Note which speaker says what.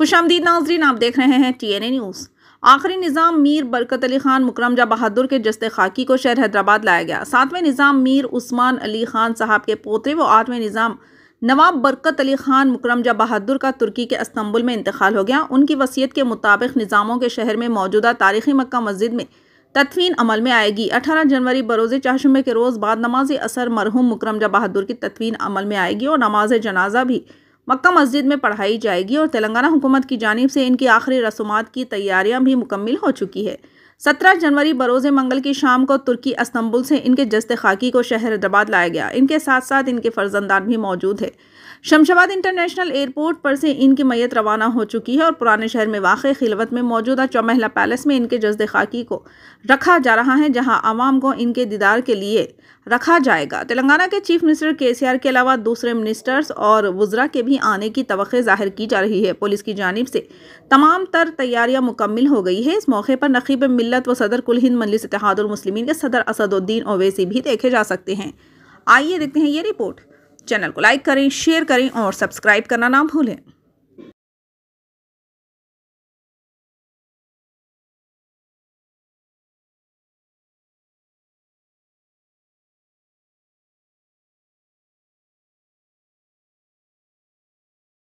Speaker 1: खुश आमदीद नाजरीन आप देख रहे हैं टी एन ए न्यूज़ आखिरी निज़ाम मीर बरकत अली ख़ान मुकरम जा बहादुर के जस्त खाकी को शहर हैदराबाद लाया गया सातवें निज़ाम मीर उस्मान अली ख़ान साहब के पोते व आठवें निज़ाम नवाब बरकत अली ख़ान मुकरम जा बहादुर का तुर्की के इस्तंबुल में इंतकाल हो गया उनकी वसीयत के मुताबिक निज़ामों के शहर में मौजूदा तारीखी मक्का मस्जिद में तदफीन अमल में आएगी अठारह जनवरी बरोज़ चाशुमे के रोज़ बाद नमाज असर मरहूम मुकरम जा बहादुर की तदफीन अमल में आएगी और नमाज जनाजा भी मक्का मस्जिद में पढ़ाई जाएगी और तेलंगाना हुकूमत की जानब से इनकी आखिरी रसूमा की तैयारियाँ भी मुकम्मिल हो चुकी है सत्रह जनवरी बरोज़ मंगल की शाम को तुर्की इस्तंबुल से इनके जस्त खाकी को शहर हैदराबाद लाया गया इनके साथ साथ इनके फर्जंदान भी मौजूद है शमशाबाद इंटरनेशनल एयरपोर्ट पर से इनकी मैत रवाना हो चुकी है और पुराने शहर में वाक़ खिलवत में मौजूदा चौमहला पैलेस में इनके जज्द खाकी को रखा जा रहा है जहां आवाम को इनके दीदार के लिए रखा जाएगा तेलंगाना के चीफ मिनिस्टर के के अलावा दूसरे मिनिस्टर्स और वज्रा के भी आने की तवक़ जाहिर की जा रही है पुलिस की जानब से तमाम तर तैयारियां मुकम्मल हो गई है इस मौके पर नकीब मिलत व सदर कुल हिंद मलिस इतिहादुलमसलिमिन के सदर असदुद्दीन ओवैसी भी देखे जा सकते हैं आइए देखते हैं ये रिपोर्ट चैनल को लाइक करें शेयर करें और सब्सक्राइब करना ना भूलें